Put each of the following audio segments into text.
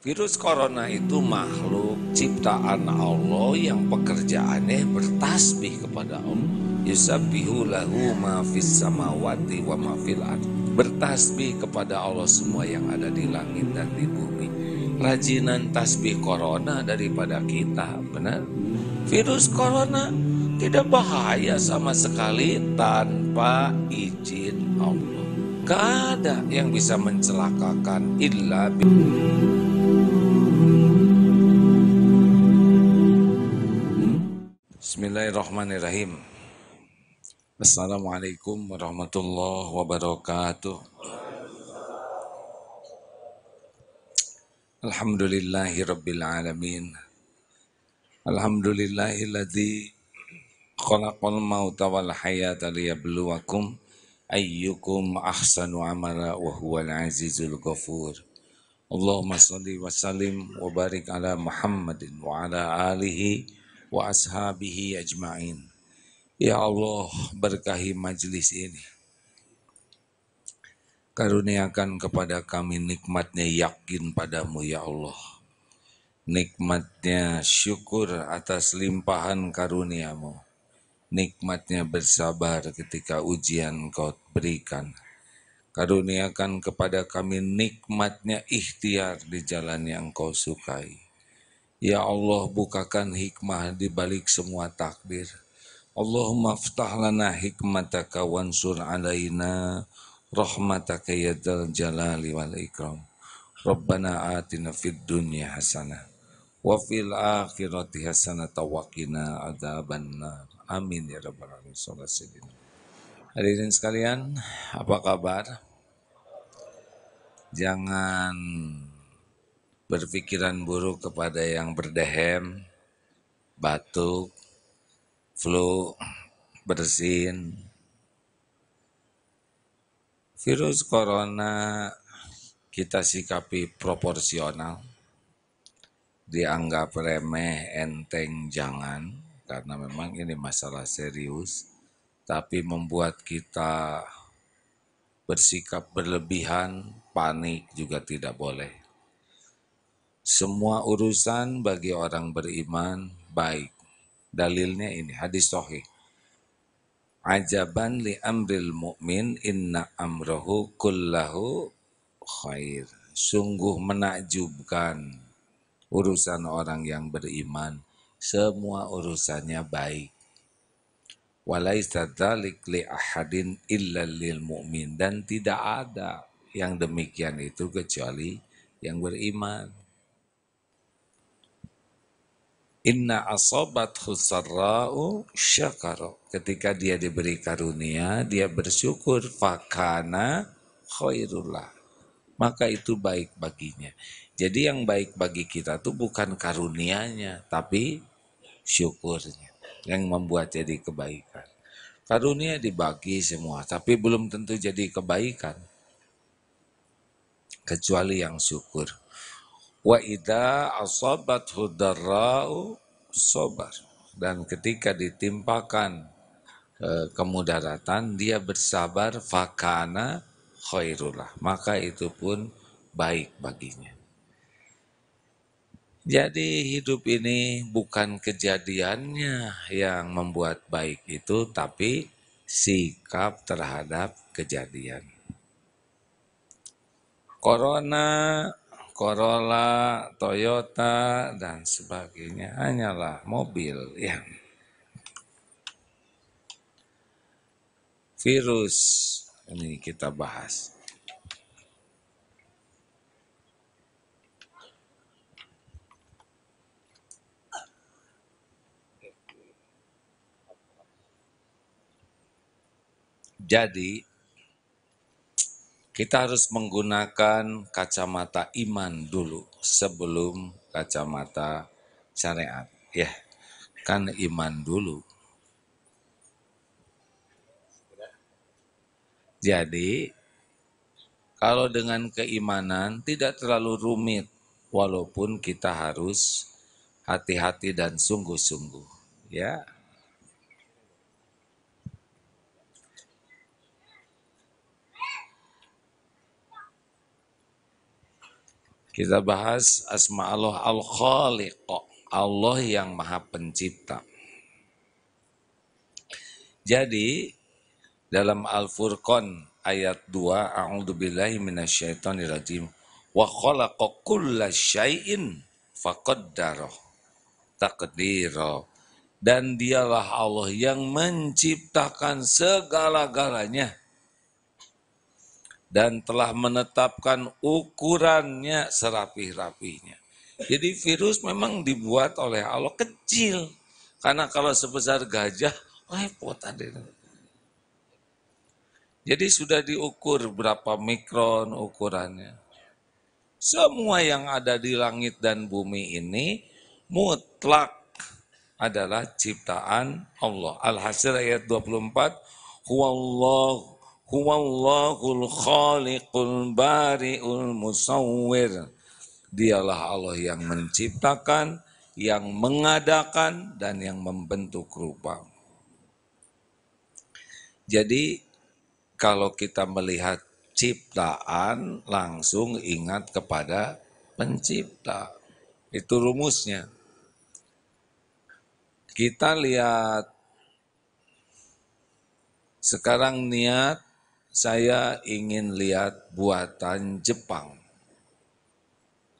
Virus corona itu makhluk ciptaan Allah yang pekerjaannya bertasbih kepada Allah. Yusabihu lahu ma fis samawati wa ma fil Bertasbih kepada Allah semua yang ada di langit dan di bumi. Rajinan tasbih corona daripada kita, benar? Virus corona tidak bahaya sama sekali tanpa izin Allah. Gak ada yang bisa mencelakakan illa billah. Bismillahirrahmanirrahim. Assalamualaikum warahmatullahi wabarakatuh. Alhamdulillahi rabbil alamin. Alhamdulillahilladzi khalaqal mauta wal hayata liyabluwakum ayyukum ahsanu amala wa huwal azizul ghafur. Allahumma salli wa sallim wa barik ala Muhammadin wa ala alihi wa ashabihi ajma'in. Ya Allah, berkahi majlis ini. Karuniakan kepada kami nikmatnya yakin padamu ya Allah. Nikmatnya syukur atas limpahan karuniamu. Nikmatnya bersabar ketika ujian kau berikan. Karuniakan kepada kami nikmatnya ikhtiar di jalan yang kau sukai Ya Allah bukakan hikmah di balik semua takdir. Allahumma aftah lana hikmataka wansur alaina rahmataka ya jalali wal ikram. Rabbana atina fid dunya hasanah wa fil akhirati hasanata wa qina Amin ya rabbal alamin. Sallallahu alaihi Hadirin sekalian, apa kabar? Jangan berpikiran buruk kepada yang berdehem, batuk, flu, bersin. Virus corona kita sikapi proporsional, dianggap remeh, enteng, jangan, karena memang ini masalah serius, tapi membuat kita bersikap berlebihan, panik juga tidak boleh. Semua urusan bagi orang beriman baik. Dalilnya ini hadis sahih. Ajaban li amril mu'min inna amrohu kullahu khair. Sungguh menakjubkan urusan orang yang beriman. Semua urusannya baik. Walaisa ahadin illa lil dan tidak ada yang demikian itu kecuali yang beriman. Inna asobat husarra'u syakaro. Ketika dia diberi karunia, dia bersyukur. Fakana khairullah. Maka itu baik baginya. Jadi yang baik bagi kita itu bukan karunianya, tapi syukurnya. Yang membuat jadi kebaikan. Karunia dibagi semua, tapi belum tentu jadi kebaikan. Kecuali yang syukur. Wa ida asabat hudarau sobar. Dan ketika ditimpakan e, kemudaratan, dia bersabar fakana khairullah. Maka itu pun baik baginya. Jadi hidup ini bukan kejadiannya yang membuat baik itu, tapi sikap terhadap kejadian. Corona Corolla, Toyota, dan sebagainya. Hanyalah mobil yang virus ini kita bahas. Jadi kita harus menggunakan kacamata iman dulu sebelum kacamata syariat. Ya, kan iman dulu. Jadi, kalau dengan keimanan tidak terlalu rumit, walaupun kita harus hati-hati dan sungguh-sungguh. Ya, Kita bahas asma Allah al-Khaliq, Allah yang Maha Pencipta. Jadi dalam Al-Furqan ayat 2 A'udzubillahi minasyaitonirrajim wa khalaqa syai'in faqaddarahu taqdira dan dialah Allah yang menciptakan segala-galanya dan telah menetapkan ukurannya serapih-rapihnya. Jadi virus memang dibuat oleh Allah kecil. Karena kalau sebesar gajah, repot ada. Jadi sudah diukur berapa mikron ukurannya. Semua yang ada di langit dan bumi ini mutlak adalah ciptaan Allah. Al-Hasir ayat 24, Huwallahu Huwallahul khaliqul bari'ul musawwir. Dialah Allah yang menciptakan, yang mengadakan, dan yang membentuk rupa. Jadi kalau kita melihat ciptaan langsung ingat kepada pencipta. Itu rumusnya. Kita lihat sekarang niat saya ingin lihat buatan Jepang.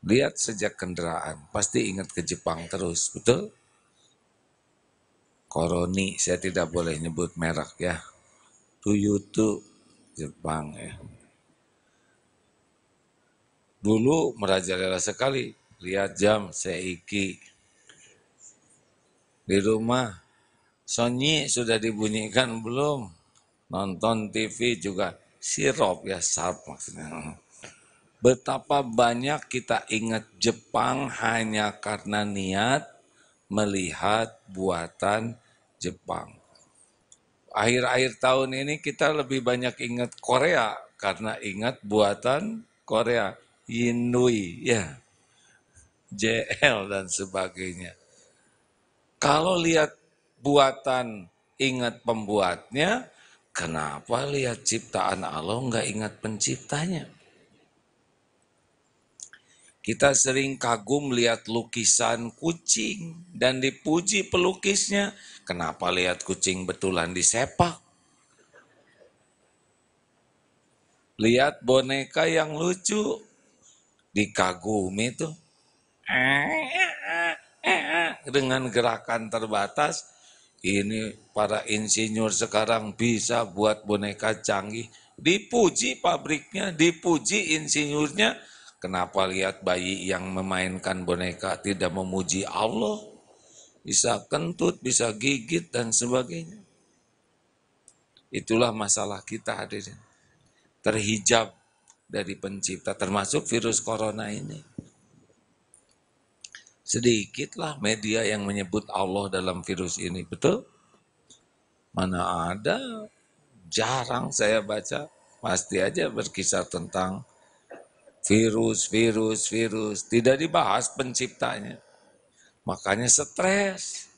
Lihat sejak kendaraan, pasti ingat ke Jepang terus, betul? Koroni, saya tidak boleh nyebut merek ya. Toyota Jepang ya. Dulu merajalela sekali, lihat jam Seiki. Di rumah, Sonyi sudah dibunyikan belum? nonton TV juga sirop ya sarap maksudnya. Betapa banyak kita ingat Jepang hanya karena niat melihat buatan Jepang. Akhir-akhir tahun ini kita lebih banyak ingat Korea karena ingat buatan Korea, Yinui, ya, JL dan sebagainya. Kalau lihat buatan ingat pembuatnya, Kenapa lihat ciptaan Allah nggak ingat penciptanya? Kita sering kagum lihat lukisan kucing dan dipuji pelukisnya. Kenapa lihat kucing betulan disepak? Lihat boneka yang lucu, dikagumi tuh. Eh, eh, eh, dengan gerakan terbatas, ini para insinyur sekarang bisa buat boneka canggih. Dipuji pabriknya, dipuji insinyurnya. Kenapa lihat bayi yang memainkan boneka tidak memuji Allah? Bisa kentut, bisa gigit, dan sebagainya. Itulah masalah kita hadirin. Terhijab dari pencipta, termasuk virus corona ini. Sedikitlah media yang menyebut Allah dalam virus ini, betul? Mana ada, jarang saya baca, pasti aja berkisah tentang virus, virus, virus. Tidak dibahas penciptanya. Makanya stres.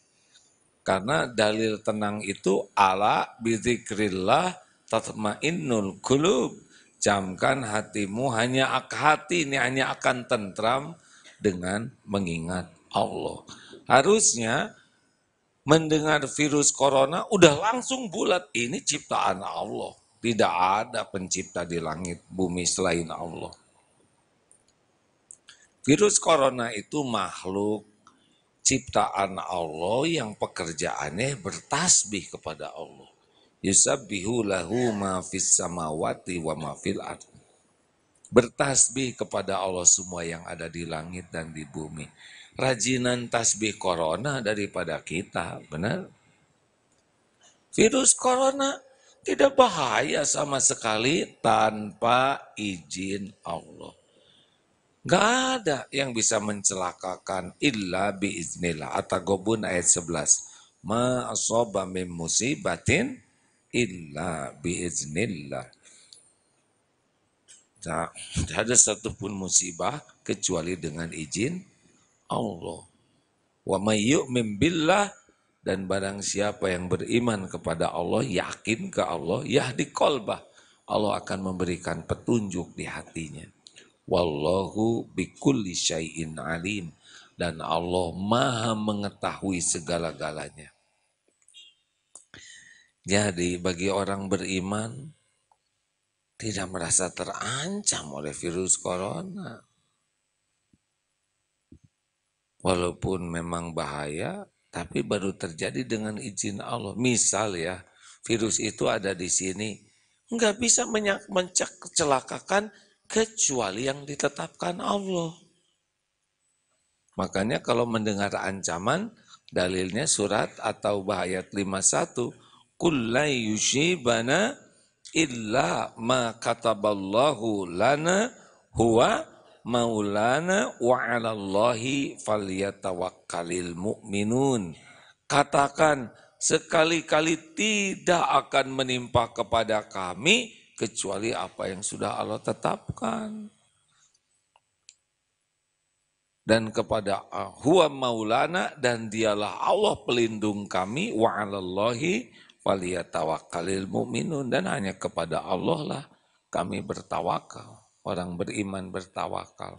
Karena dalil tenang itu ala bidzikrillah tatmainnul kulub. Jamkan hatimu hanya hati ini hanya akan tentram dengan mengingat Allah. Harusnya mendengar virus corona udah langsung bulat ini ciptaan Allah. Tidak ada pencipta di langit bumi selain Allah. Virus corona itu makhluk ciptaan Allah yang pekerjaannya bertasbih kepada Allah. Yusabbihu lahu ma fis samawati wa ma fil ard bertasbih kepada Allah semua yang ada di langit dan di bumi. Rajinan tasbih corona daripada kita, benar? Virus corona tidak bahaya sama sekali tanpa izin Allah. Gak ada yang bisa mencelakakan illa biiznillah. Atagobun ayat 11. Maasobah musibatin illa biiznillah Tak ada satupun musibah kecuali dengan izin Allah. Wa may dan barang siapa yang beriman kepada Allah, yakin ke Allah, di kolbah. Allah akan memberikan petunjuk di hatinya. Wallahu bikulli syai'in alim. Dan Allah maha mengetahui segala-galanya. Jadi bagi orang beriman, tidak merasa terancam oleh virus corona. Walaupun memang bahaya, tapi baru terjadi dengan izin Allah. Misal ya, virus itu ada di sini, nggak bisa mencek celakakan kecuali yang ditetapkan Allah. Makanya kalau mendengar ancaman, dalilnya surat atau bahayat 51, Kullai yushibana illa ma kataballahu lana huwa maulana wa 'alallahi falyatawakkalil mu'minun. Katakan sekali-kali tidak akan menimpa kepada kami kecuali apa yang sudah Allah tetapkan. Dan kepada huwa maulana dan dialah Allah pelindung kami wa 'alallahi waliyatawakkalil mu'minun dan hanya kepada Allah lah kami bertawakal. Orang beriman bertawakal.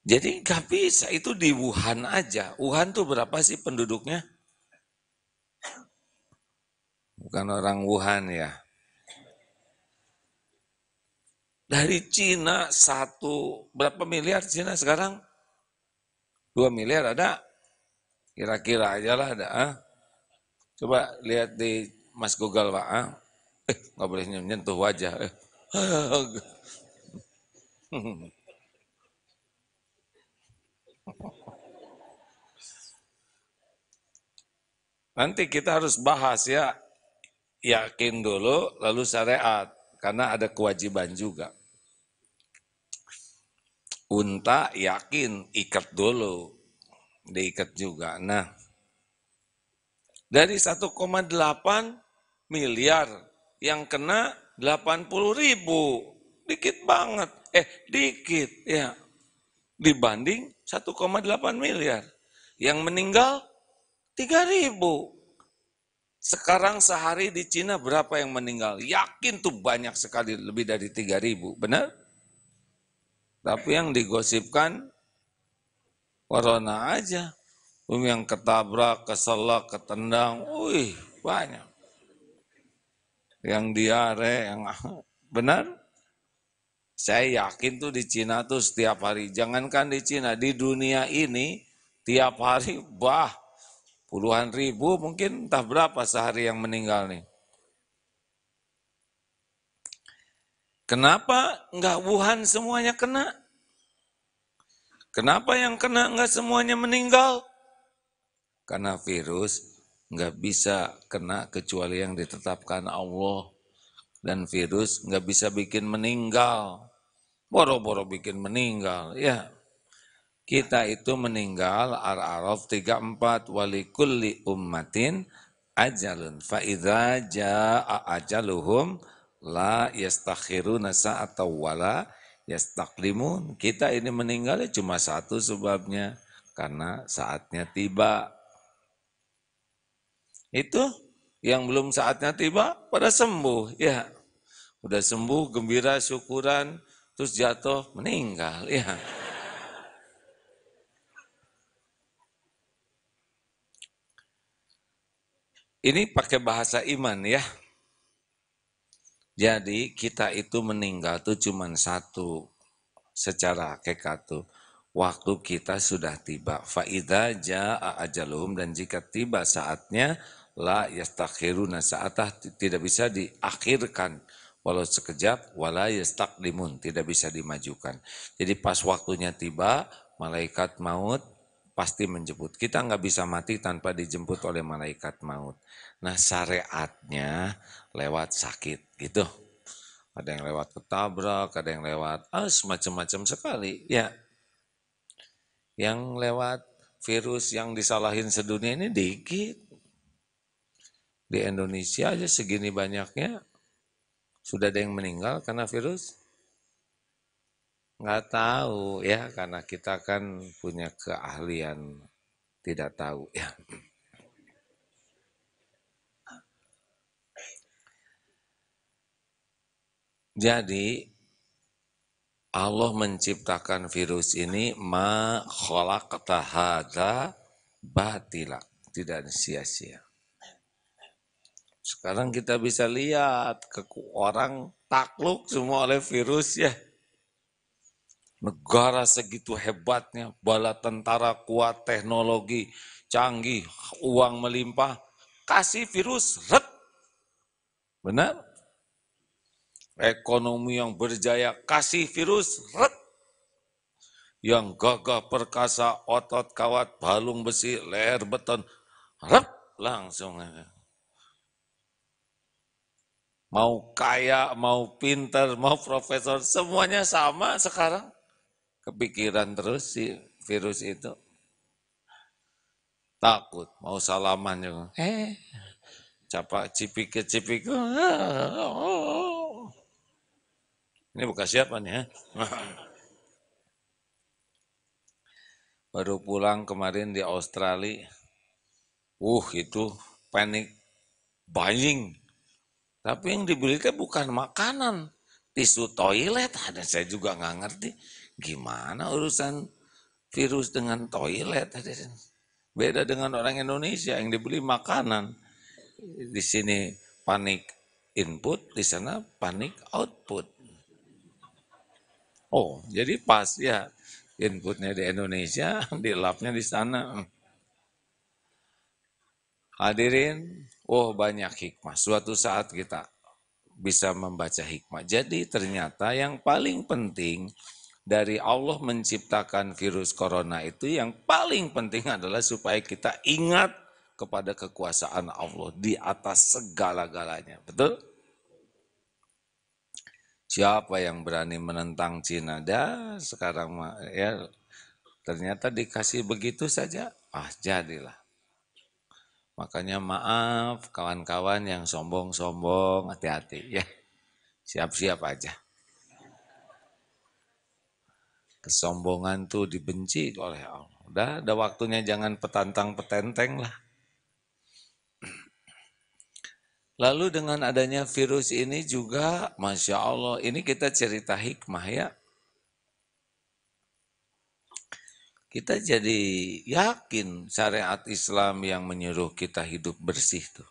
Jadi nggak bisa itu di Wuhan aja. Wuhan tuh berapa sih penduduknya? Bukan orang Wuhan ya. Dari Cina satu berapa miliar Cina sekarang? Dua miliar ada Kira-kira aja lah ada. Ah. Coba lihat di Mas Google Pak. Ah. Eh, nggak boleh nyentuh wajah. Eh. Nanti kita harus bahas ya, yakin dulu lalu syariat, karena ada kewajiban juga. Unta yakin ikat dulu, diikat juga. Nah, dari 1,8 miliar yang kena 80 ribu. Dikit banget. Eh, dikit ya. Dibanding 1,8 miliar. Yang meninggal 3 ribu. Sekarang sehari di Cina berapa yang meninggal? Yakin tuh banyak sekali, lebih dari 3 ribu. Benar? Tapi yang digosipkan Corona aja. Umi yang ketabrak, keselak, ketendang, wih banyak. Yang diare, yang benar? Saya yakin tuh di Cina tuh setiap hari, jangankan di Cina, di dunia ini tiap hari bah puluhan ribu mungkin entah berapa sehari yang meninggal nih. Kenapa enggak Wuhan semuanya kena? Kenapa yang kena nggak semuanya meninggal? Karena virus nggak bisa kena kecuali yang ditetapkan Allah. Dan virus nggak bisa bikin meninggal. Boro-boro bikin meninggal. Ya, kita itu meninggal Ar-Araf 34 Wali kulli ummatin ajalun fa idza jaa ajaluhum la yastakhiruna atau wala Ya Yastaklimun. Kita ini meninggalnya cuma satu sebabnya. Karena saatnya tiba. Itu yang belum saatnya tiba pada sembuh. Ya, udah sembuh, gembira, syukuran, terus jatuh, meninggal. Ya. Ini pakai bahasa iman ya. Jadi kita itu meninggal tuh cuma satu secara hakikat tuh. Waktu kita sudah tiba. Fa'idha ja'a ajaluhum dan jika tiba saatnya la yastakhiruna sa'atah tidak bisa diakhirkan walau sekejap wala yastakdimun tidak bisa dimajukan. Jadi pas waktunya tiba malaikat maut pasti menjemput. Kita nggak bisa mati tanpa dijemput oleh malaikat maut. Nah syariatnya lewat sakit gitu. Ada yang lewat ketabrak, ada yang lewat ah, semacam-macam sekali. Ya, yang lewat virus yang disalahin sedunia ini dikit. Di Indonesia aja segini banyaknya sudah ada yang meninggal karena virus? Nggak tahu ya, karena kita kan punya keahlian tidak tahu ya. Jadi Allah menciptakan virus ini ma khalaqta batilah batila, tidak sia-sia. Sekarang kita bisa lihat ke orang takluk semua oleh virus ya. Negara segitu hebatnya, bala tentara kuat, teknologi canggih, uang melimpah, kasih virus red, Benar? ekonomi yang berjaya, kasih virus, ret. Yang gagah perkasa, otot kawat, balung besi, leher beton, ret langsung. Mau kaya, mau pinter, mau profesor, semuanya sama sekarang. Kepikiran terus si virus itu. Takut, mau salaman juga. Eh, capak cipika-cipika. Oh, oh, oh. Ini bukan siapa nih ya? Baru pulang kemarin di Australia. Uh, itu panic buying. Tapi yang dibelikan bukan makanan. Tisu toilet, ada saya juga nggak ngerti. Gimana urusan virus dengan toilet? Beda dengan orang Indonesia yang dibeli makanan. Di sini panik input, di sana panik output. Oh, jadi pas ya inputnya di Indonesia, di labnya di sana. Hadirin, oh banyak hikmah. Suatu saat kita bisa membaca hikmah. Jadi ternyata yang paling penting dari Allah menciptakan virus corona itu yang paling penting adalah supaya kita ingat kepada kekuasaan Allah di atas segala-galanya. Betul? Siapa yang berani menentang Cina? Dah sekarang ya ternyata dikasih begitu saja, ah jadilah. Makanya maaf kawan-kawan yang sombong-sombong, hati-hati ya. Siap-siap aja. Kesombongan tuh dibenci oleh Allah. Udah, ada waktunya jangan petantang-petenteng lah. Lalu dengan adanya virus ini juga, Masya Allah, ini kita cerita hikmah ya. Kita jadi yakin syariat Islam yang menyuruh kita hidup bersih tuh.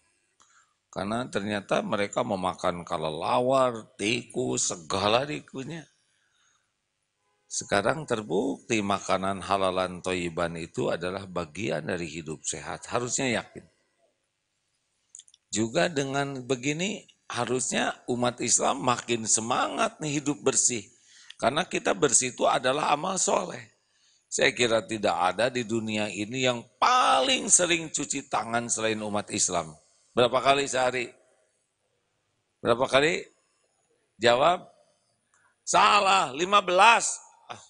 Karena ternyata mereka memakan kelelawar, tikus, segala dikunya. Sekarang terbukti makanan halalan toiban itu adalah bagian dari hidup sehat. Harusnya yakin. Juga dengan begini harusnya umat Islam makin semangat nih hidup bersih. Karena kita bersih itu adalah amal soleh. Saya kira tidak ada di dunia ini yang paling sering cuci tangan selain umat Islam. Berapa kali sehari? Berapa kali? Jawab, salah, 15. Ah.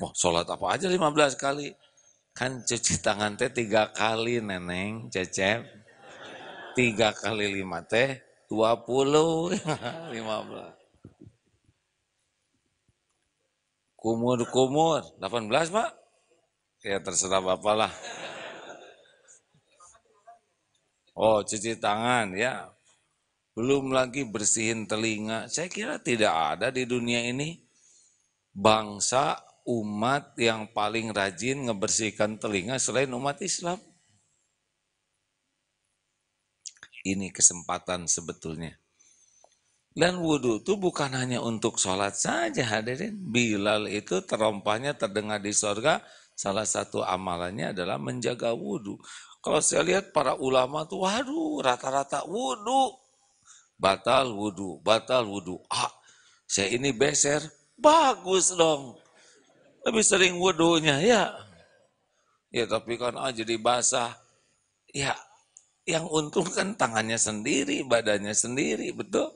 Wah, sholat apa aja 15 kali? Kan cuci tangan teh tiga kali neneng, cecep. Tiga kali lima teh, dua puluh, lima belas. Kumur-kumur, delapan belas pak? Ya terserah bapak lah. Oh cuci tangan ya. Belum lagi bersihin telinga. Saya kira tidak ada di dunia ini bangsa umat yang paling rajin ngebersihkan telinga selain umat Islam. Ini kesempatan sebetulnya. Dan wudhu itu bukan hanya untuk sholat saja hadirin. Bilal itu terompahnya terdengar di sorga. Salah satu amalannya adalah menjaga wudhu. Kalau saya lihat para ulama tuh, waduh rata-rata wudhu. Batal wudhu, batal wudhu. Ah, saya ini beser, bagus dong. Lebih sering wudhunya, ya. Ya tapi kan oh jadi basah. Ya, yang untung kan tangannya sendiri, badannya sendiri, betul?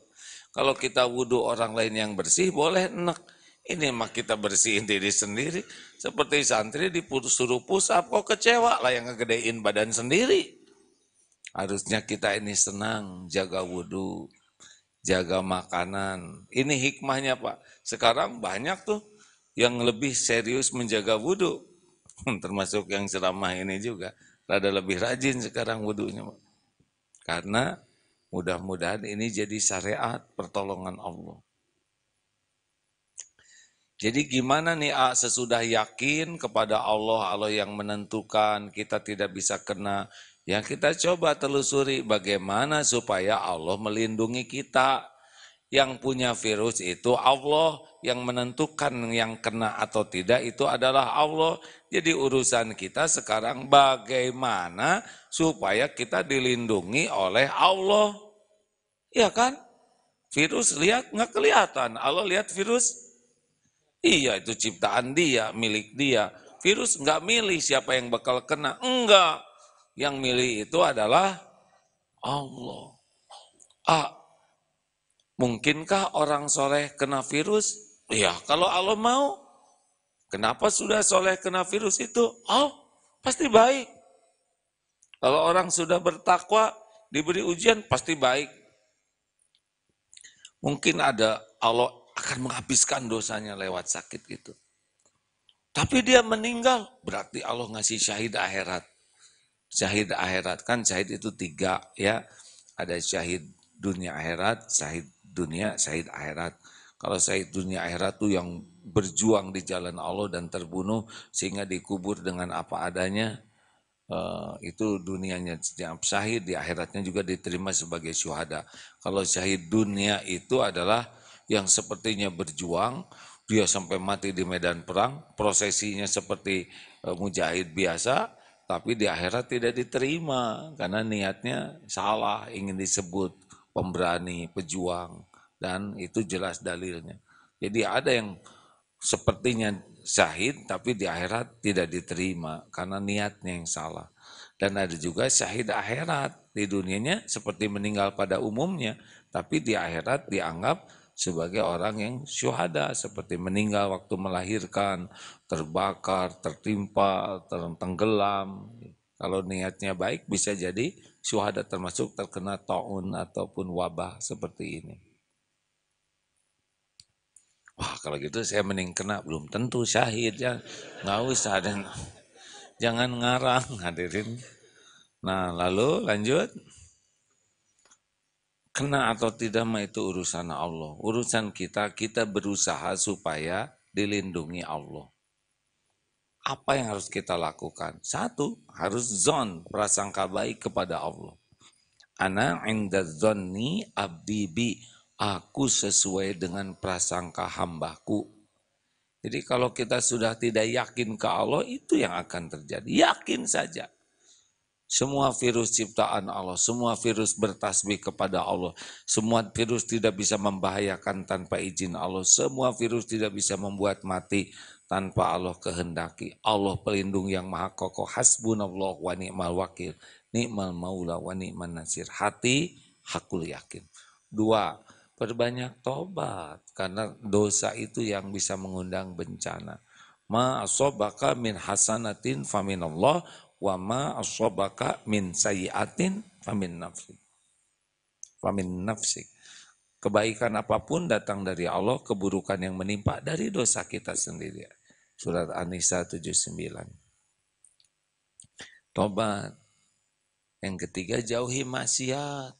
Kalau kita wudhu orang lain yang bersih, boleh enak. Ini mah kita bersihin diri sendiri. Seperti santri disuruh pusap, kok kecewa lah yang ngegedein badan sendiri. Harusnya kita ini senang jaga wudhu, jaga makanan. Ini hikmahnya Pak. Sekarang banyak tuh yang lebih serius menjaga wudhu. Termasuk yang ceramah ini juga. Rada lebih rajin sekarang wudhunya. Karena mudah-mudahan ini jadi syariat pertolongan Allah. Jadi gimana nih A, sesudah yakin kepada Allah, Allah yang menentukan kita tidak bisa kena. Yang kita coba telusuri bagaimana supaya Allah melindungi kita yang punya virus itu Allah, yang menentukan yang kena atau tidak itu adalah Allah. Jadi urusan kita sekarang bagaimana supaya kita dilindungi oleh Allah. Ya kan? Virus lihat nggak kelihatan. Allah lihat virus? Iya itu ciptaan dia, milik dia. Virus nggak milih siapa yang bakal kena. Enggak. Yang milih itu adalah Allah. Ah, Mungkinkah orang soleh kena virus? Ya, kalau Allah mau, kenapa sudah soleh kena virus itu? Oh, pasti baik. Kalau orang sudah bertakwa, diberi ujian, pasti baik. Mungkin ada Allah akan menghabiskan dosanya lewat sakit itu. Tapi dia meninggal, berarti Allah ngasih syahid akhirat. Syahid akhirat, kan syahid itu tiga ya. Ada syahid dunia akhirat, syahid dunia, syahid akhirat. Kalau syahid dunia akhirat tuh yang berjuang di jalan Allah dan terbunuh sehingga dikubur dengan apa adanya, Uh, itu dunianya syahid di akhiratnya juga diterima sebagai syuhada. Kalau syahid dunia itu adalah yang sepertinya berjuang, dia sampai mati di medan perang, prosesinya seperti uh, mujahid biasa, tapi di akhirat tidak diterima karena niatnya salah, ingin disebut pemberani, pejuang dan itu jelas dalilnya. Jadi ada yang sepertinya syahid tapi di akhirat tidak diterima karena niatnya yang salah. Dan ada juga syahid akhirat di dunianya seperti meninggal pada umumnya tapi di akhirat dianggap sebagai orang yang syuhada seperti meninggal waktu melahirkan, terbakar, tertimpa, tenggelam. Kalau niatnya baik bisa jadi syuhada termasuk terkena taun ataupun wabah seperti ini. Wah kalau gitu saya mending kena belum tentu syahid ya nggak usah dan jangan ngarang hadirin. Nah lalu lanjut kena atau tidak mah itu urusan Allah. Urusan kita kita berusaha supaya dilindungi Allah. Apa yang harus kita lakukan? Satu, harus zon prasangka baik kepada Allah. Ana inda zonni abdi bi aku sesuai dengan prasangka hambaku. Jadi kalau kita sudah tidak yakin ke Allah, itu yang akan terjadi. Yakin saja. Semua virus ciptaan Allah, semua virus bertasbih kepada Allah, semua virus tidak bisa membahayakan tanpa izin Allah, semua virus tidak bisa membuat mati tanpa Allah kehendaki. Allah pelindung yang maha kokoh, hasbunallah wa ni'mal wakil, ni'mal maula wa ni'mal nasir. Hati hakul yakin. Dua, Perbanyak tobat karena dosa itu yang bisa mengundang bencana. Ma asobaka min hasanatin famin Allah wa ma asobaka min sayiatin famin nafsi Famin nafsi Kebaikan apapun datang dari Allah, keburukan yang menimpa dari dosa kita sendiri. Surat An-Nisa 79. Tobat. Yang ketiga jauhi maksiat.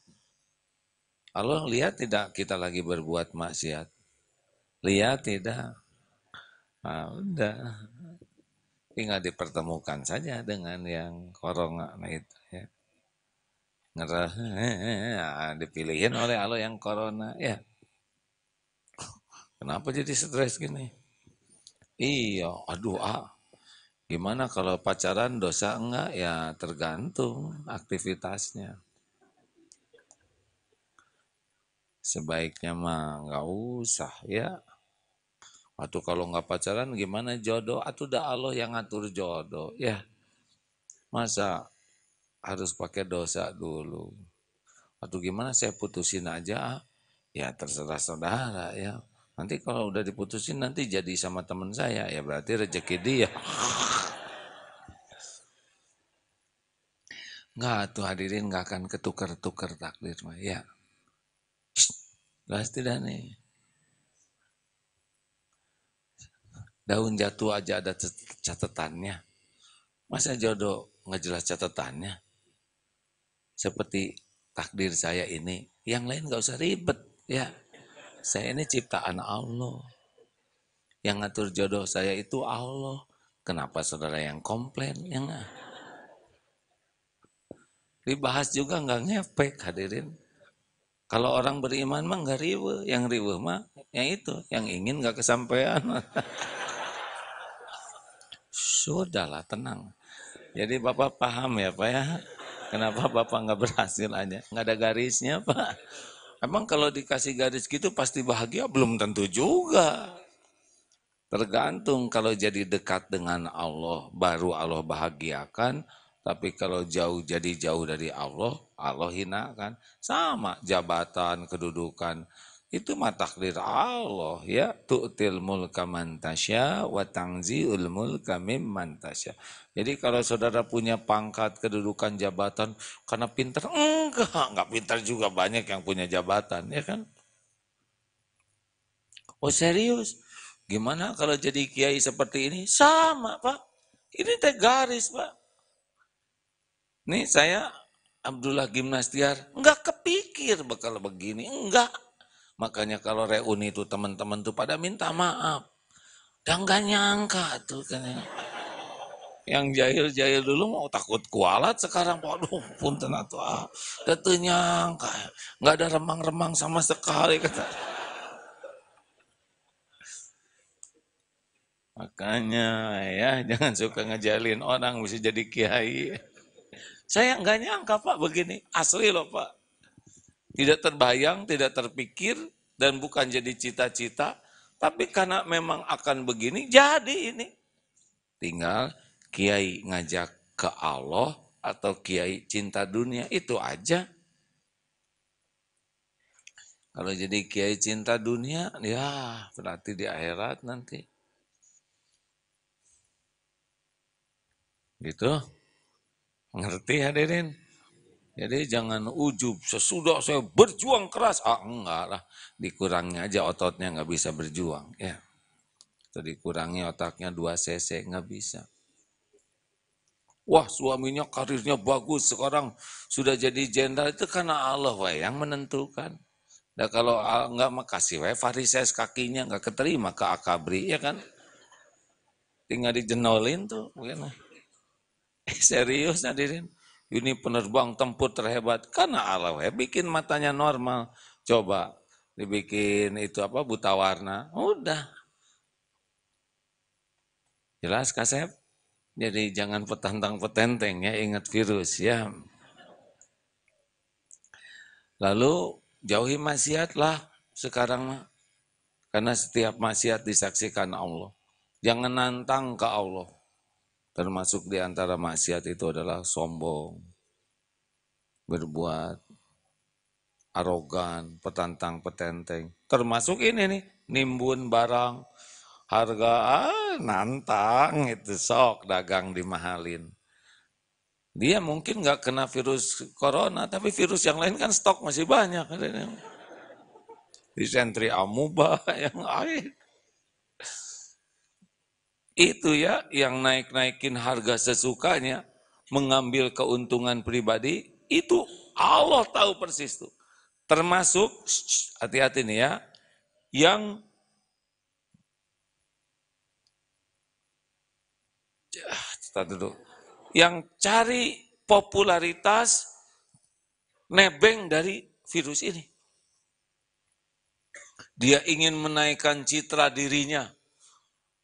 Allah lihat tidak kita lagi berbuat maksiat? Lihat tidak? Nah, udah. Tinggal dipertemukan saja dengan yang korona itu ya. Ngerah, ah, dipilihin oleh Allah yang korona, ya. Kenapa jadi stres gini? Iya, aduh ah. Gimana kalau pacaran dosa enggak? Ya tergantung aktivitasnya. sebaiknya mah nggak usah ya atau kalau nggak pacaran gimana jodoh atau udah Allah yang ngatur jodoh ya masa harus pakai dosa dulu atau gimana saya putusin aja ya terserah saudara ya nanti kalau udah diputusin nanti jadi sama teman saya ya berarti rezeki dia nggak tuh hadirin nggak akan ketukar-tukar takdir mah ya lah dah nih. Daun jatuh aja ada catatannya. Masa jodoh ngejelas catatannya? Seperti takdir saya ini, yang lain gak usah ribet ya. Saya ini ciptaan Allah. Yang ngatur jodoh saya itu Allah. Kenapa saudara yang komplain? Yang dibahas juga nggak ngepek hadirin. Kalau orang beriman mah nggak riwe, yang riwe mah yang itu, yang ingin nggak kesampaian. Sudahlah tenang. Jadi bapak paham ya pak ya, kenapa bapak nggak berhasil aja, nggak ada garisnya pak. Emang kalau dikasih garis gitu pasti bahagia belum tentu juga. Tergantung kalau jadi dekat dengan Allah, baru Allah bahagiakan, tapi kalau jauh jadi jauh dari Allah, Allah hina kan? Sama jabatan, kedudukan. Itu mah takdir Allah ya. Tu'til mulka mantasya wa tangzi'ul mulka mim mantasya. Jadi kalau saudara punya pangkat, kedudukan, jabatan karena pintar, enggak, enggak pintar juga banyak yang punya jabatan, ya kan? Oh serius? Gimana kalau jadi kiai seperti ini? Sama, Pak. Ini teh garis, Pak Nih saya Abdullah Gimnastiar, nggak kepikir bakal begini, enggak. Makanya kalau reuni itu teman-teman tuh pada minta maaf. Dan nggak nyangka tuh kan. Ya. Yang jahil-jahil dulu mau takut kualat sekarang waduh pun atau ah. Tentu nyangka. Enggak ya. ada remang-remang sama sekali kata. Makanya ya jangan suka ngejalin orang bisa jadi kiai. Saya nggak nyangka Pak begini, asli loh Pak. Tidak terbayang, tidak terpikir, dan bukan jadi cita-cita, tapi karena memang akan begini, jadi ini. Tinggal kiai ngajak ke Allah atau kiai cinta dunia, itu aja. Kalau jadi kiai cinta dunia, ya berarti di akhirat nanti. Gitu. Ngerti hadirin? Ya, jadi jangan ujub, sesudah saya berjuang keras. Ah enggak lah, dikurangi aja ototnya nggak bisa berjuang. Ya. Atau dikurangi otaknya 2 cc, nggak bisa. Wah suaminya karirnya bagus, sekarang sudah jadi jenderal. Itu karena Allah wa yang menentukan. Nah kalau ah, nggak makasih wa farises kakinya nggak keterima ke akabri, ya kan? Tinggal dijenolin tuh. Mungkin. Ya Serius hadirin? Ini penerbang tempur terhebat. Karena Allah ya, bikin matanya normal. Coba dibikin itu apa buta warna. Udah. Jelas Kasep? Jadi jangan petantang petenteng ya, ingat virus ya. Lalu jauhi maksiat lah sekarang mah. Karena setiap maksiat disaksikan Allah. Jangan nantang ke Allah. Termasuk di antara maksiat itu adalah sombong, berbuat arogan, petantang, petenteng. Termasuk ini nih, nimbun barang, harga ah, nantang itu sok dagang dimahalin. Dia mungkin nggak kena virus corona, tapi virus yang lain kan stok masih banyak. Di sentri amuba yang lain. Itu ya yang naik-naikin harga sesukanya, mengambil keuntungan pribadi, itu Allah tahu persis tuh. Termasuk, hati-hati nih ya, yang kita dulu, yang cari popularitas nebeng dari virus ini. Dia ingin menaikkan citra dirinya,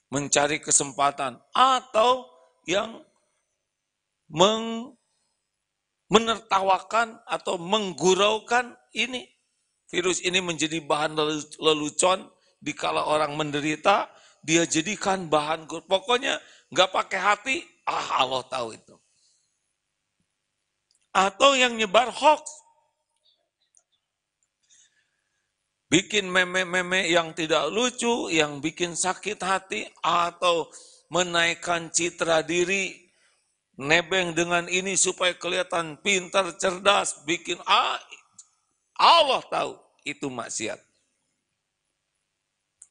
mencari kesempatan, atau yang meng menertawakan atau mengguraukan ini. Virus ini menjadi bahan lelucon di kala orang menderita, dia jadikan bahan gur. Pokoknya nggak pakai hati, ah Allah tahu itu. Atau yang nyebar hoax, bikin meme-meme yang tidak lucu, yang bikin sakit hati, atau menaikkan citra diri, nebeng dengan ini supaya kelihatan pintar, cerdas, bikin ah, Allah tahu itu maksiat.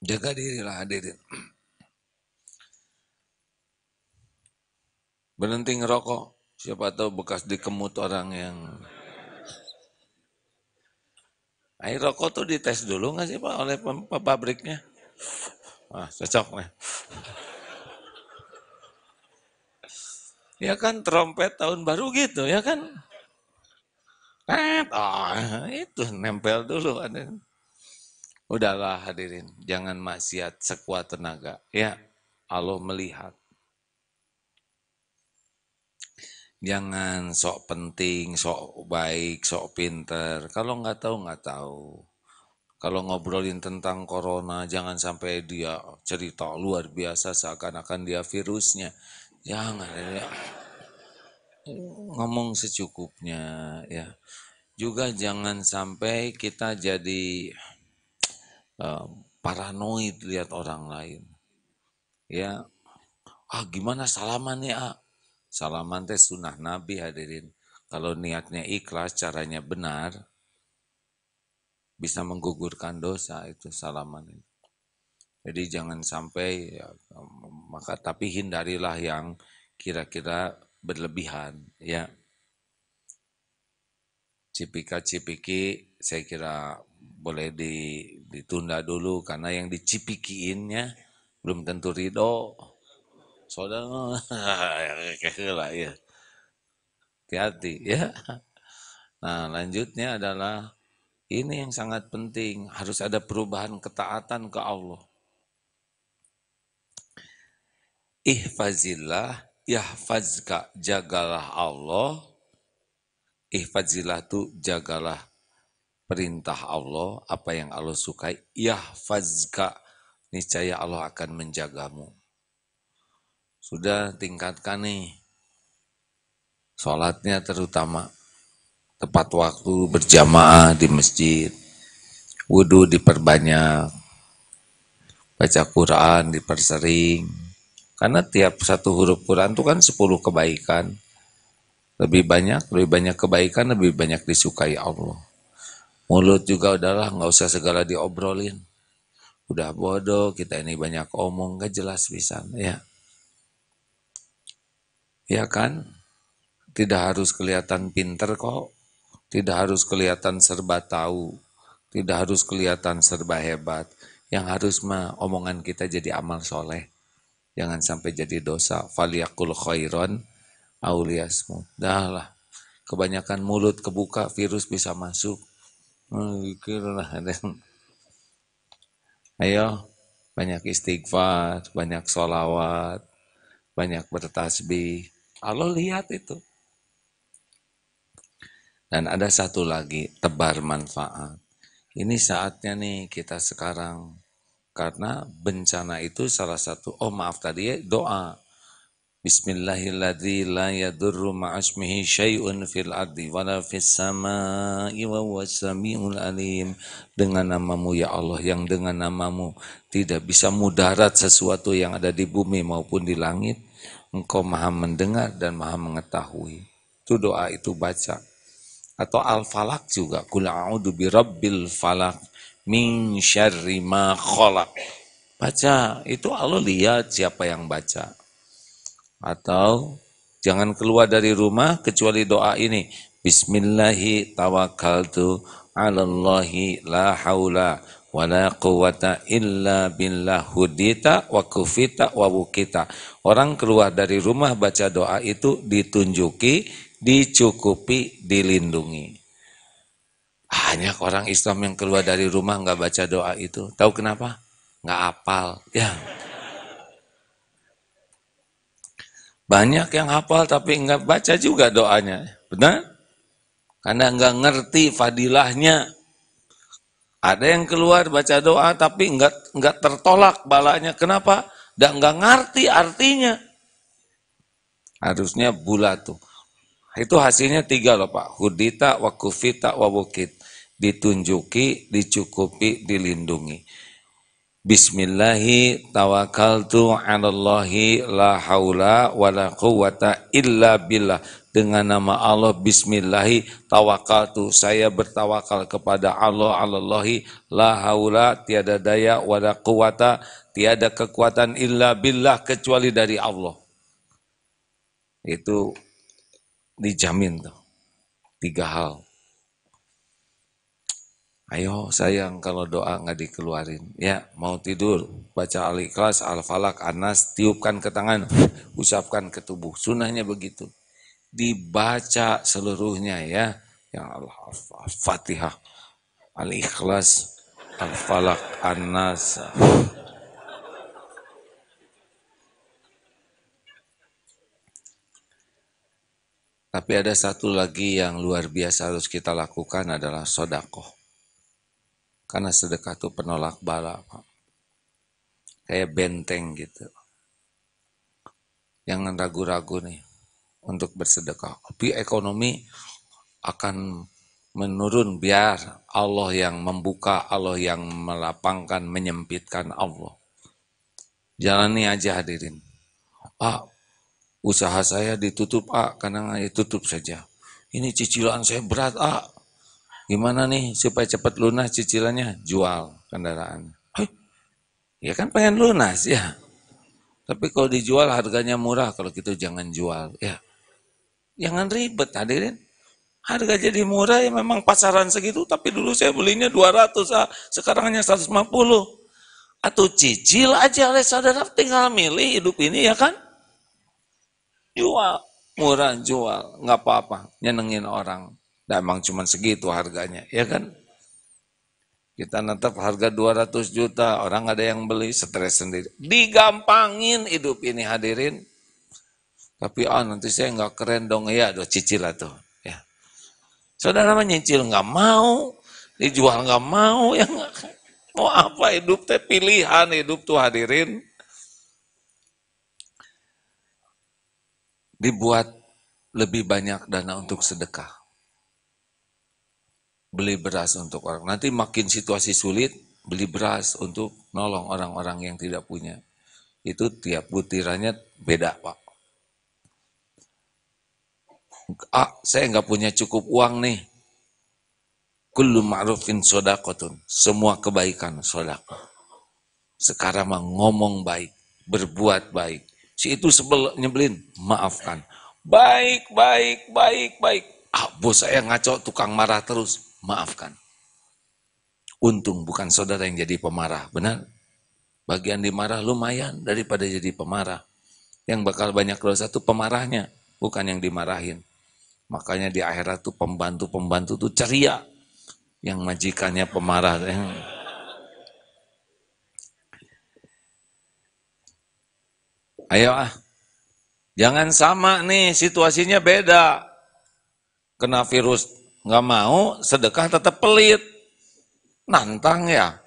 Jaga dirilah hadirin. Berhenti ngerokok, siapa tahu bekas dikemut orang yang air rokok tuh dites dulu nggak sih Pak oleh pabriknya? Wah, cocok ya. Ya kan trompet tahun baru gitu ya kan. Oh, itu nempel dulu ada. Udahlah hadirin, jangan maksiat sekuat tenaga. Ya, Allah melihat. Jangan sok penting, sok baik, sok pinter. Kalau nggak tahu, nggak tahu. Kalau ngobrolin tentang corona, jangan sampai dia cerita luar biasa seakan-akan dia virusnya. Jangan. Ya. Ngomong secukupnya ya. Juga jangan sampai kita jadi uh, paranoid lihat orang lain. Ya, ah gimana salamannya ah Salaman teh sunnah Nabi hadirin. Kalau niatnya ikhlas, caranya benar, bisa menggugurkan dosa itu salaman Jadi jangan sampai ya, maka tapi hindarilah yang kira-kira berlebihan ya. Cipika-cipiki saya kira boleh ditunda dulu karena yang dicipikiinnya belum tentu ridho saudara lah ya hati-hati ya nah lanjutnya adalah ini yang sangat penting harus ada perubahan ketaatan ke Allah ihfazillah yahfazka jagalah Allah ihfazillah tu jagalah perintah Allah apa yang Allah sukai yahfazka niscaya Allah akan menjagamu sudah tingkatkan nih sholatnya terutama tepat waktu berjamaah di masjid wudhu diperbanyak baca Quran dipersering karena tiap satu huruf Quran itu kan 10 kebaikan lebih banyak lebih banyak kebaikan lebih banyak disukai Allah mulut juga udahlah nggak usah segala diobrolin udah bodoh kita ini banyak omong gak jelas bisa ya Ya kan? Tidak harus kelihatan pinter kok. Tidak harus kelihatan serba tahu. Tidak harus kelihatan serba hebat. Yang harus mah omongan kita jadi amal soleh. Jangan sampai jadi dosa. Faliakul khairon auliasmu. Dah lah. Kebanyakan mulut kebuka virus bisa masuk. Hmm, Ayo, banyak istighfar, banyak solawat, banyak bertasbih, Allah lihat itu. Dan ada satu lagi, tebar manfaat. Ini saatnya nih kita sekarang. Karena bencana itu salah satu, oh maaf tadi ya, doa. Bismillahirrahmanirrahim. la yadurru ma'asmihi syai'un fil ardi wa la fis sama'i wa alim. Dengan namamu ya Allah yang dengan namamu tidak bisa mudarat sesuatu yang ada di bumi maupun di langit Engkau maha mendengar dan maha mengetahui. Itu doa itu baca. Atau al-falak juga. Kul a'udhu bi rabbil falak min syarri ma kholak. Baca. Itu Allah lihat siapa yang baca. Atau jangan keluar dari rumah kecuali doa ini. Bismillahi tawakkaltu alallahi la haula wala quwata illa billah hudita wa kufita wa wukita. Orang keluar dari rumah baca doa itu ditunjuki, dicukupi, dilindungi. hanya orang Islam yang keluar dari rumah nggak baca doa itu. Tahu kenapa? Nggak apal. Ya. Banyak yang hafal tapi nggak baca juga doanya. Benar? Karena nggak ngerti fadilahnya. Ada yang keluar baca doa tapi enggak enggak tertolak balanya. Kenapa? Dan enggak ngerti artinya. Harusnya bulat tuh. Itu hasilnya tiga loh Pak. Hudita, wakufita, wabukit. Ditunjuki, dicukupi, dilindungi. Bismillahi tawakaltu alallahi la haula wa la quwata illa billah dengan nama Allah bismillahi tu saya bertawakal kepada Allah Allahi la haula tiada daya wala kuwata tiada kekuatan illa billah kecuali dari Allah itu dijamin tuh tiga hal Ayo sayang kalau doa nggak dikeluarin. Ya mau tidur baca al-ikhlas, al-falak, anas, tiupkan ke tangan, usapkan ke tubuh. Sunahnya begitu dibaca seluruhnya ya. Yang Allah Al-Fatihah, Al-Ikhlas, Al-Falaq, An-Nas. Tapi ada satu lagi yang luar biasa harus kita lakukan adalah sodako. Karena sedekah itu penolak bala, Kayak benteng gitu. Jangan ragu-ragu nih untuk bersedekah. Tapi ekonomi akan menurun biar Allah yang membuka, Allah yang melapangkan, menyempitkan Allah. Jalani aja hadirin. Pak, ah, usaha saya ditutup, Pak, ah, karena ditutup saja. Ini cicilan saya berat, Pak. Ah. Gimana nih supaya cepat lunas cicilannya? Jual kendaraan. Hei, ya kan pengen lunas ya. Tapi kalau dijual harganya murah, kalau gitu jangan jual. Ya, Jangan ribet hadirin. Harga jadi murah ya memang pasaran segitu, tapi dulu saya belinya 200, ah. sekarang hanya 150. Atau cicil aja oleh saudara, tinggal milih hidup ini ya kan? Jual, murah jual, nggak apa-apa, nyenengin orang. Dan nah, emang cuma segitu harganya, ya kan? Kita netap harga 200 juta, orang ada yang beli, stres sendiri. Digampangin hidup ini hadirin. Tapi ah nanti saya nggak keren dong ya, do cicil atau, Ya. Saudara menyicil nggak mau, dijual nggak mau, yang mau apa hidup teh pilihan hidup tuh hadirin. Dibuat lebih banyak dana untuk sedekah. Beli beras untuk orang. Nanti makin situasi sulit, beli beras untuk nolong orang-orang yang tidak punya. Itu tiap butirannya beda, Pak ah, saya nggak punya cukup uang nih. Kullu ma'rufin sodakotun. Semua kebaikan sodakoh. Sekarang mah ngomong baik, berbuat baik. Si itu sebel nyebelin, maafkan. Baik, baik, baik, baik. Ah, bos saya ngaco, tukang marah terus, maafkan. Untung bukan saudara yang jadi pemarah, benar? Bagian dimarah lumayan daripada jadi pemarah. Yang bakal banyak dosa itu pemarahnya, bukan yang dimarahin. Makanya di akhirat tuh pembantu-pembantu tuh ceria. Yang majikannya pemarah. Ayo ah. Jangan sama nih, situasinya beda. Kena virus nggak mau, sedekah tetap pelit. Nantang ya.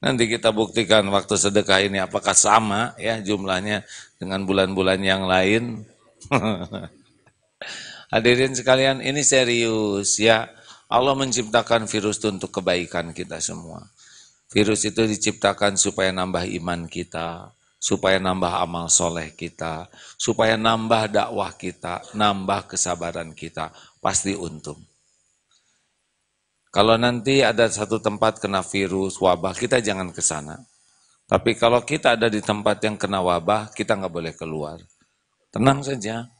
Nanti kita buktikan waktu sedekah ini apakah sama ya jumlahnya dengan bulan-bulan yang lain. Hadirin sekalian, ini serius ya. Allah menciptakan virus itu untuk kebaikan kita semua. Virus itu diciptakan supaya nambah iman kita, supaya nambah amal soleh kita, supaya nambah dakwah kita, nambah kesabaran kita. Pasti untung. Kalau nanti ada satu tempat kena virus, wabah, kita jangan ke sana. Tapi kalau kita ada di tempat yang kena wabah, kita nggak boleh keluar. Tenang saja.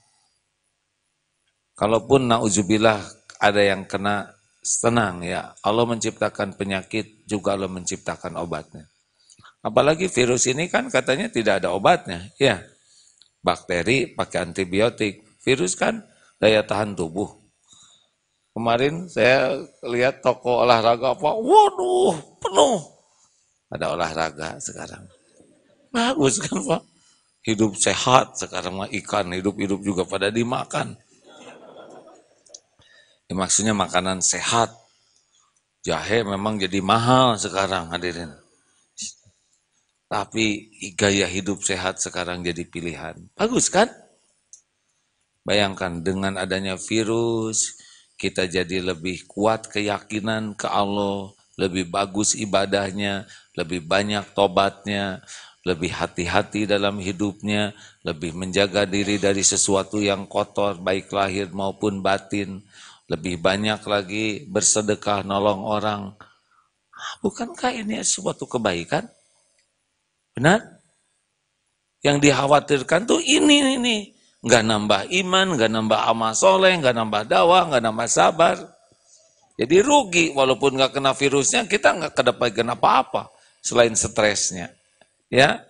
Kalaupun na'udzubillah ada yang kena, senang ya. Allah menciptakan penyakit, juga Allah menciptakan obatnya. Apalagi virus ini kan katanya tidak ada obatnya. Ya, bakteri pakai antibiotik. Virus kan daya tahan tubuh. Kemarin saya lihat toko olahraga apa, waduh penuh. Ada olahraga sekarang. Bagus kan Pak? Hidup sehat sekarang mah ikan, hidup-hidup juga pada dimakan ya maksudnya makanan sehat. Jahe memang jadi mahal sekarang hadirin. Tapi gaya hidup sehat sekarang jadi pilihan. Bagus kan? Bayangkan dengan adanya virus, kita jadi lebih kuat keyakinan ke Allah, lebih bagus ibadahnya, lebih banyak tobatnya, lebih hati-hati dalam hidupnya, lebih menjaga diri dari sesuatu yang kotor, baik lahir maupun batin lebih banyak lagi bersedekah nolong orang. Bukankah ini suatu kebaikan? Benar? Yang dikhawatirkan tuh ini, ini. Nggak nambah iman, nggak nambah amal soleh, nggak nambah dakwah, nggak nambah sabar. Jadi rugi walaupun nggak kena virusnya kita nggak kedapatan apa-apa selain stresnya. Ya,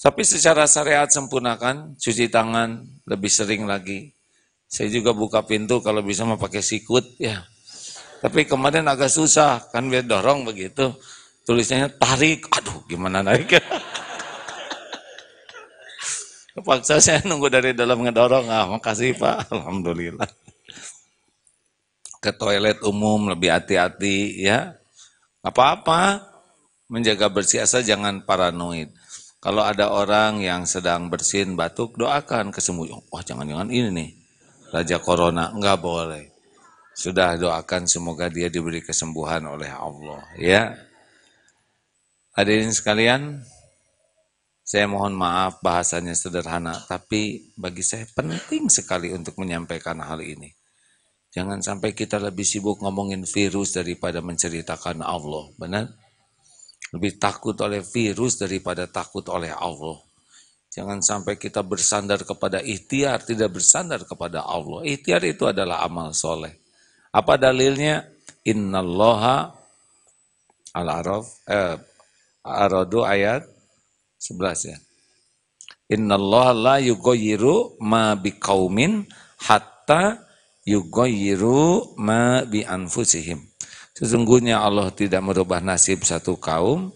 tapi secara syariat sempurnakan cuci tangan lebih sering lagi, saya juga buka pintu kalau bisa mau pakai sikut ya. Tapi kemarin agak susah kan biar dorong begitu. Tulisannya tarik. Aduh gimana naik? Paksa saya nunggu dari dalam ngedorong. Ah, makasih Pak. Alhamdulillah. Ke toilet umum lebih hati-hati ya. Apa-apa menjaga bersih asal jangan paranoid. Kalau ada orang yang sedang bersin batuk, doakan kesembuhan. Wah, jangan-jangan ini nih Raja Corona. nggak boleh. Sudah doakan semoga dia diberi kesembuhan oleh Allah. Ya. Hadirin sekalian, saya mohon maaf bahasanya sederhana, tapi bagi saya penting sekali untuk menyampaikan hal ini. Jangan sampai kita lebih sibuk ngomongin virus daripada menceritakan Allah. Benar? Lebih takut oleh virus daripada takut oleh Allah. Jangan sampai kita bersandar kepada ikhtiar, tidak bersandar kepada Allah. Ikhtiar itu adalah amal soleh. Apa dalilnya? Innallaha al-araf, eh, aradu ayat 11 ya. Innallaha la yugoyiru ma biqaumin hatta yugoyiru ma bi anfusihim. Sesungguhnya Allah tidak merubah nasib satu kaum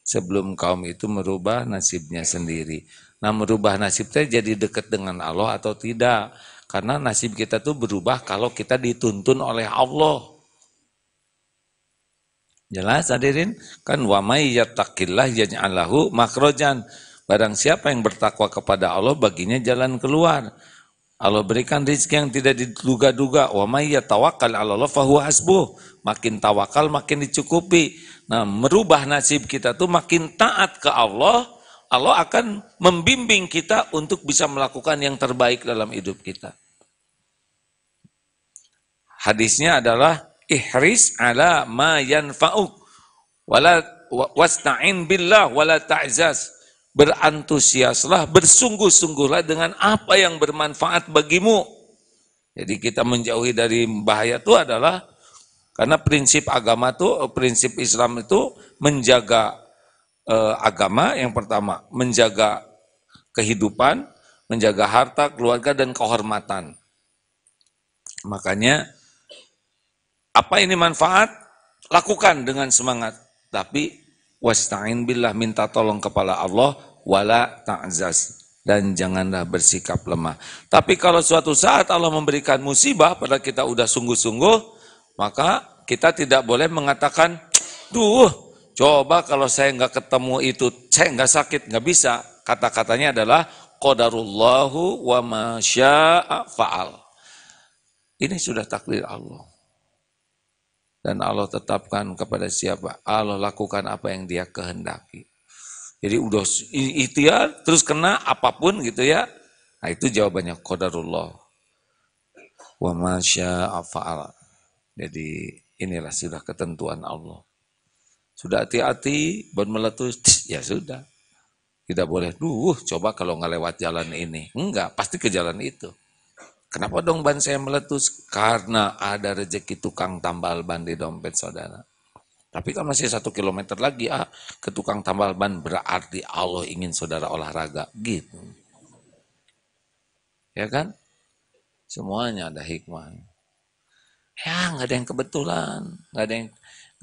sebelum kaum itu merubah nasibnya sendiri. Nah merubah nasib teh jadi dekat dengan Allah atau tidak. Karena nasib kita tuh berubah kalau kita dituntun oleh Allah. Jelas hadirin? Kan wa may yattaqillah lahu makrojan. Barang siapa yang bertakwa kepada Allah baginya jalan keluar. Allah berikan rezeki yang tidak diduga-duga. Wa may yatawakkal 'ala Allah fahuwa hasbuh. Makin tawakal makin dicukupi. Nah, merubah nasib kita tuh makin taat ke Allah Allah akan membimbing kita untuk bisa melakukan yang terbaik dalam hidup kita. Hadisnya adalah ihris ala ma yanfa'uk wala wasta'in billah wala ta'zaz. Berantusiaslah, bersungguh-sungguhlah dengan apa yang bermanfaat bagimu. Jadi kita menjauhi dari bahaya itu adalah karena prinsip agama itu, prinsip Islam itu menjaga eh, agama yang pertama, menjaga kehidupan, menjaga harta, keluarga dan kehormatan. Makanya apa ini manfaat? Lakukan dengan semangat, tapi wasta'in billah minta tolong kepada Allah wala ta'zaz dan janganlah bersikap lemah. Tapi kalau suatu saat Allah memberikan musibah pada kita udah sungguh-sungguh, maka kita tidak boleh mengatakan, "Duh, Coba kalau saya nggak ketemu itu, saya nggak sakit, nggak bisa. Kata-katanya adalah qadarullahu wa masya'a fa'al. Ini sudah takdir Allah. Dan Allah tetapkan kepada siapa? Allah lakukan apa yang dia kehendaki. Jadi udah ikhtiar, terus kena apapun gitu ya. Nah itu jawabannya qadarullah wa masya'a fa'al. Jadi inilah sudah ketentuan Allah. Sudah hati-hati, ban meletus, ya sudah. Tidak boleh, duh coba kalau nggak lewat jalan ini. Enggak, pasti ke jalan itu. Kenapa dong ban saya meletus? Karena ada rejeki tukang tambal ban di dompet saudara. Tapi kan masih satu kilometer lagi ah ke tukang tambal ban berarti Allah ingin saudara olahraga gitu. Ya kan? Semuanya ada hikmah. Ya nggak ada yang kebetulan, nggak ada yang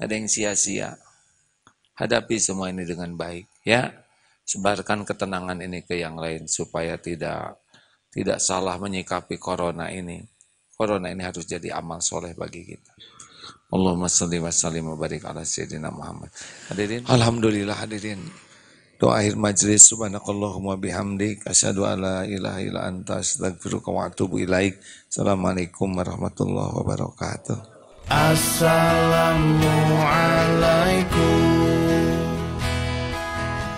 nggak ada yang sia-sia. Hadapi semua ini dengan baik, ya. Sebarkan ketenangan ini ke yang lain supaya tidak tidak salah menyikapi corona ini. Corona ini harus jadi amal soleh bagi kita. Allahumma salli wa sallim wa barik ala sayyidina Muhammad. Hadirin. Alhamdulillah hadirin. Doa akhir majlis subhanakallahumma bihamdik asyhadu alla ilaha illa anta astaghfiruka wa atubu ilaik. Assalamualaikum warahmatullahi wabarakatuh. Assalamualaikum